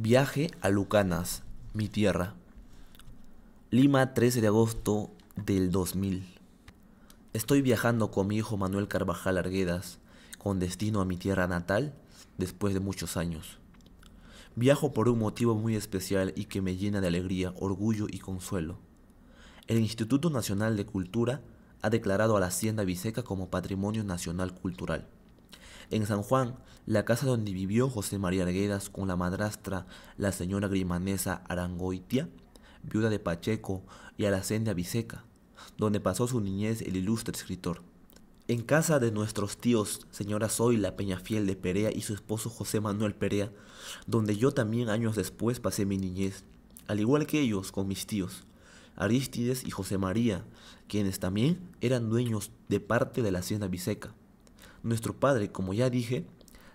Viaje a Lucanas, mi tierra. Lima, 13 de agosto del 2000. Estoy viajando con mi hijo Manuel Carvajal Arguedas, con destino a mi tierra natal, después de muchos años. Viajo por un motivo muy especial y que me llena de alegría, orgullo y consuelo. El Instituto Nacional de Cultura ha declarado a la Hacienda Viseca como Patrimonio Nacional Cultural. En San Juan, la casa donde vivió José María Arguedas con la madrastra, la señora grimanesa Arangoitia, viuda de Pacheco y hacienda biseca, donde pasó su niñez el ilustre escritor. En casa de nuestros tíos, señora Zoila Peñafiel de Perea y su esposo José Manuel Perea, donde yo también años después pasé mi niñez, al igual que ellos con mis tíos, Aristides y José María, quienes también eran dueños de parte de la hacienda biseca. Nuestro padre, como ya dije,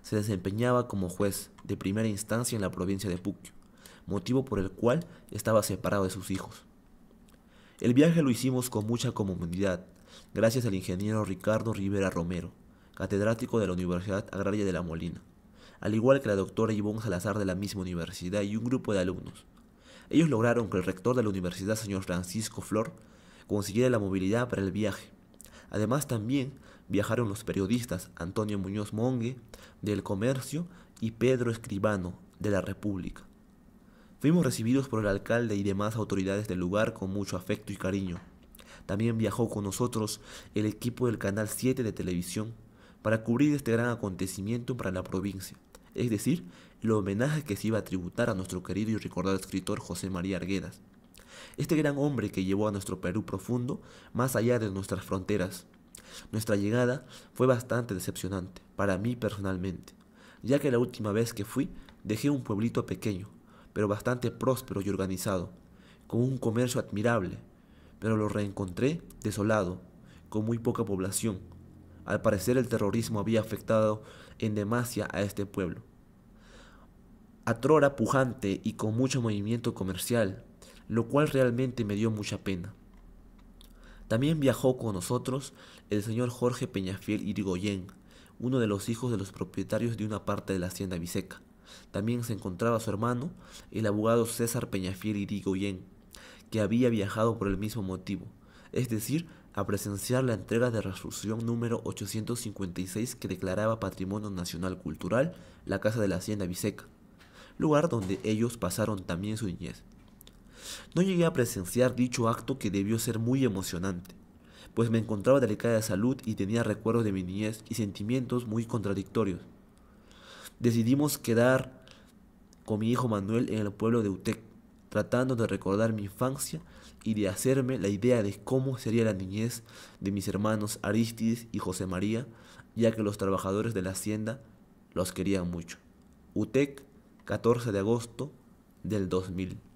se desempeñaba como juez de primera instancia en la provincia de Puquio, motivo por el cual estaba separado de sus hijos. El viaje lo hicimos con mucha comunidad, gracias al ingeniero Ricardo Rivera Romero, catedrático de la Universidad Agraria de La Molina, al igual que la doctora Ivonne Salazar de la misma universidad y un grupo de alumnos. Ellos lograron que el rector de la universidad, señor Francisco Flor, consiguiera la movilidad para el viaje. Además, también viajaron los periodistas Antonio Muñoz Mongue, del Comercio, y Pedro Escribano, de la República. Fuimos recibidos por el alcalde y demás autoridades del lugar con mucho afecto y cariño. También viajó con nosotros el equipo del Canal 7 de televisión para cubrir este gran acontecimiento para la provincia, es decir, el homenaje que se iba a tributar a nuestro querido y recordado escritor José María Arguedas. Este gran hombre que llevó a nuestro Perú profundo más allá de nuestras fronteras, nuestra llegada fue bastante decepcionante, para mí personalmente, ya que la última vez que fui dejé un pueblito pequeño, pero bastante próspero y organizado, con un comercio admirable, pero lo reencontré desolado, con muy poca población. Al parecer el terrorismo había afectado en demasia a este pueblo. Atrora pujante y con mucho movimiento comercial, lo cual realmente me dio mucha pena. También viajó con nosotros el señor Jorge Peñafiel Irigoyen, uno de los hijos de los propietarios de una parte de la hacienda Viseca. También se encontraba su hermano, el abogado César Peñafiel Irigoyen, que había viajado por el mismo motivo, es decir, a presenciar la entrega de resolución número 856 que declaraba Patrimonio Nacional Cultural la Casa de la Hacienda Viseca, lugar donde ellos pasaron también su niñez. No llegué a presenciar dicho acto que debió ser muy emocionante, pues me encontraba delicada de salud y tenía recuerdos de mi niñez y sentimientos muy contradictorios. Decidimos quedar con mi hijo Manuel en el pueblo de Utec, tratando de recordar mi infancia y de hacerme la idea de cómo sería la niñez de mis hermanos Aristides y José María, ya que los trabajadores de la hacienda los querían mucho. UTEC, 14 de agosto del 2000.